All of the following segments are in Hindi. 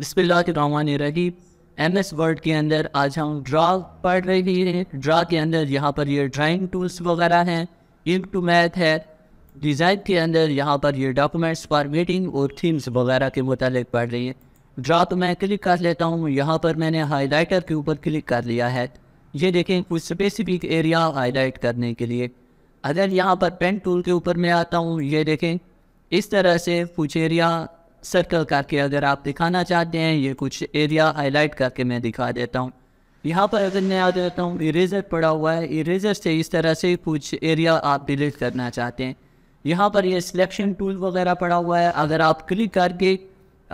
बिस्मिल्लाहिर्रहमानिर्रहीम एम एस वर्ड के अंदर आज हम ड्रा पढ़ रहे हैं ड्रा के अंदर यहाँ पर ये ड्राइंग टूल्स वगैरह हैं इंक टू मैथ है डिज़ाइन के अंदर यहाँ पर ये डॉक्यूमेंट्स फॉर्मेटिंग और थीम्स वगैरह के मुतालिक पढ़ रही है ड्रा तो मैं क्लिक कर लेता हूँ यहाँ पर मैंने हाईलाइटर के ऊपर क्लिक कर लिया है ये देखें कुछ स्पेसिफिक एरिया हाईलाइट करने के लिए अगर यहाँ पर पेन टूल के ऊपर मैं आता हूँ ये देखें इस तरह से कुछ एरिया सर्कल करके अगर आप दिखाना चाहते हैं ये कुछ एरिया हाईलाइट करके मैं दिखा देता हूँ यहाँ पर अगर मैं आ देता हूँ इरेजर पड़ा हुआ है इरेजर से इस तरह से कुछ एरिया आप डिलीट करना चाहते हैं यहाँ पर ये सिलेक्शन टूल वगैरह पड़ा हुआ है अगर आप क्लिक करके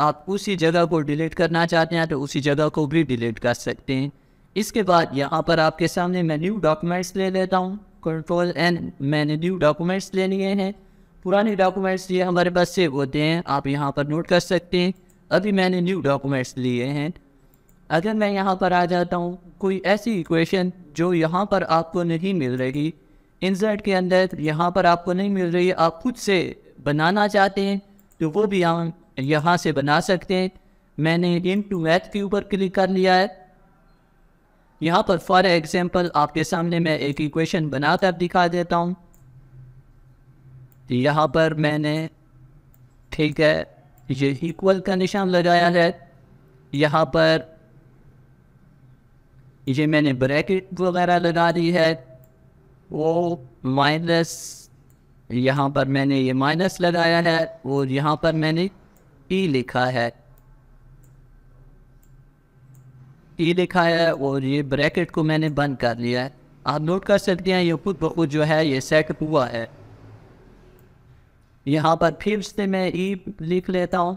आप उसी जगह को डिलीट करना चाहते हैं तो उसी जगह को भी डिलीट कर सकते हैं इसके बाद यहाँ पर आपके सामने मैं न्यू डॉक्यूमेंट्स ले लेता हूँ कंट्रोल एंड मैंने न्यू डॉक्यूमेंट्स ले लिए हैं पुराने डॉक्यूमेंट्स ये हमारे पास सेव होते हैं आप यहाँ पर नोट कर सकते हैं अभी मैंने न्यू डॉक्यूमेंट्स लिए हैं अगर मैं यहाँ पर आ जाता हूँ कोई ऐसी इक्वेशन जो यहाँ पर आपको नहीं मिल रही इंसर्ट के अंदर यहाँ पर आपको नहीं मिल रही आप खुद से बनाना चाहते हैं तो वो भी हम यहाँ से बना सकते हैं मैंने इन टू मैथ के ऊपर क्लिक कर लिया है यहाँ पर फॉर एग्जांपल आपके सामने मैं एक इक्वेशन बनाकर दिखा देता हूँ यहाँ पर मैंने ठीक है ये इक्वल का निशान लगाया है यहाँ पर ये मैंने ब्रैकेट वगैरह लगा दी है वो माइनस यहाँ पर मैंने ये माइनस लगाया है और यहाँ पर मैंने ई e लिखा है ई e लिखा है और ये ब्रैकेट को मैंने बंद कर लिया है आप नोट कर सकते हैं ये खुद बहुत खुद जो है ये सेट हुआ है यहाँ पर फिर से मैं ई लिख लेता हूँ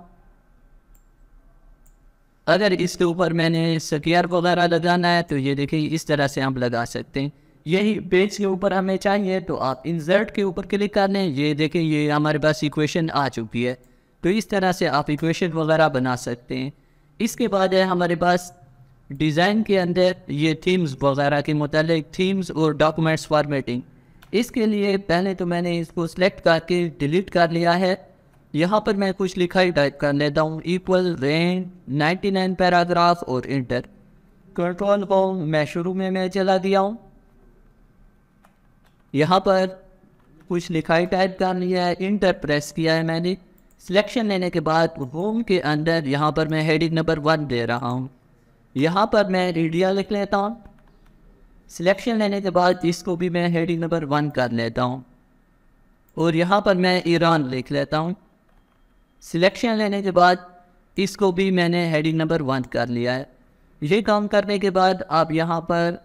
अगर इसके ऊपर मैंने स्केयर वगैरह लगाना है तो ये देखिए इस तरह से हम लगा सकते हैं यही पेज के ऊपर हमें चाहिए तो आप इंसर्ट के ऊपर क्लिक कर लें ये देखें ये हमारे पास इक्वेशन आ चुकी है तो इस तरह से आप इक्वेशन वगैरह बना सकते हैं इसके बाद है हमारे पास डिज़ाइन के अंदर ये थीम्स वगैरह के मतलब थीम्स और डॉक्यूमेंट्स फॉर्मेटिंग इसके लिए पहले तो मैंने इसको सेलेक्ट करके डिलीट कर लिया है यहाँ पर मैं कुछ लिखा ही टाइप कर लेता हूँ इक्वल रेन 99 पैराग्राफ और इंटर कंट्रोल को मैं शुरू में मैं चला दिया हूँ यहाँ पर कुछ लिखाई टाइप कर लिया है इंटर प्रेस किया है मैंने सिलेक्शन लेने के बाद होम के अंदर यहाँ पर मैं हेडिंग नंबर वन दे रहा हूँ यहाँ पर मैं रीडिया लिख लेता हूँ सिलेक्शन लेने के बाद इसको भी मैं हेडिंग नंबर वन कर लेता हूँ और यहाँ पर मैं ईरान लिख लेता हूँ सिलेक्शन लेने के बाद इसको भी मैंने हेडिंग नंबर वन कर लिया है ये काम करने के बाद आप यहाँ पर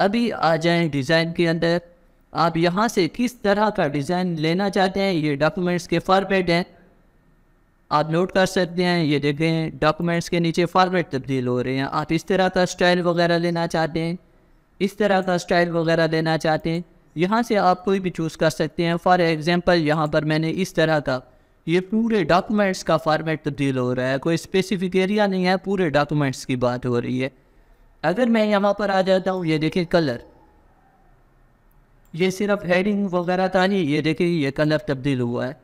अभी आ जाएं डिज़ाइन के अंदर आप यहाँ से किस तरह का डिज़ाइन लेना चाहते हैं ये डॉक्यूमेंट्स के फॉर्मेट हैं आप नोट कर सकते हैं ये देखें डॉक्यूमेंट्स के नीचे फॉर्मेट तब्दील हो रहे हैं आप इस तरह का स्टाइल वगैरह लेना चाहते हैं इस तरह का स्टाइल वगैरह लेना चाहते हैं यहाँ से आप कोई भी चूज़ कर सकते हैं फॉर एग्ज़ाम्पल यहाँ पर मैंने इस तरह का ये पूरे डॉक्यूमेंट्स का फॉर्मेट तब्दील हो रहा है कोई स्पेसिफिक एरिया नहीं है पूरे डॉक्यूमेंट्स की बात हो रही है अगर मैं यहाँ पर आ जाता हूँ ये देखें कलर ये सिर्फ हेडिंग वगैरह था नहीं ये देखें ये कलर तब्दील हुआ है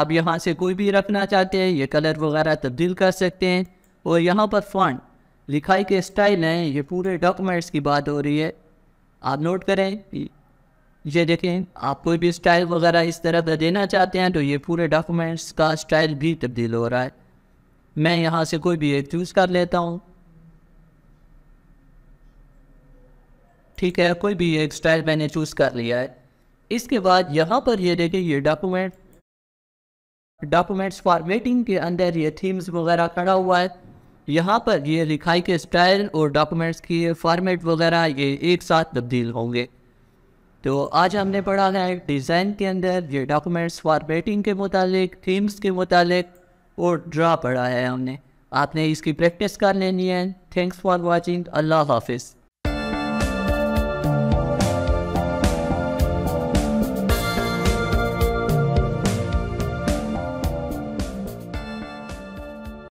आप यहाँ से कोई भी रखना चाहते हैं ये कलर वगैरह तब्दील कर सकते हैं और यहाँ पर फॉन्ट लिखाई के स्टाइल हैं ये पूरे डॉक्यूमेंट्स की बात हो रही है आप नोट करें ये देखें आप कोई भी स्टाइल वगैरह इस तरह का देना चाहते हैं तो ये पूरे डॉक्यूमेंट्स का स्टाइल भी तब्दील हो रहा है मैं यहाँ से कोई भी एक चूज़ कर लेता हूँ ठीक है कोई भी एक स्टाइल मैंने चूज़ कर लिया है इसके बाद यहाँ पर ये देखें ये डॉक्यूमेंट डॉक्यूमेंट्स फॉर्मेटिंग के अंदर ये थीम्स वगैरह खड़ा हुआ है यहाँ पर ये लिखाई के स्टाइल और डॉक्यूमेंट्स की फॉर्मेट वगैरह ये एक साथ तब्दील होंगे तो आज हमने पढ़ा है डिज़ाइन के अंदर ये डॉक्यूमेंट्स फॉर्मेटिंग के मुतालिक थीम्स के मुतालिक और ड्रा पढ़ा है हमने आपने इसकी प्रैक्टिस कर लेनी है थैंक्स फॉर वॉचिंग अल्लाह हाफिज़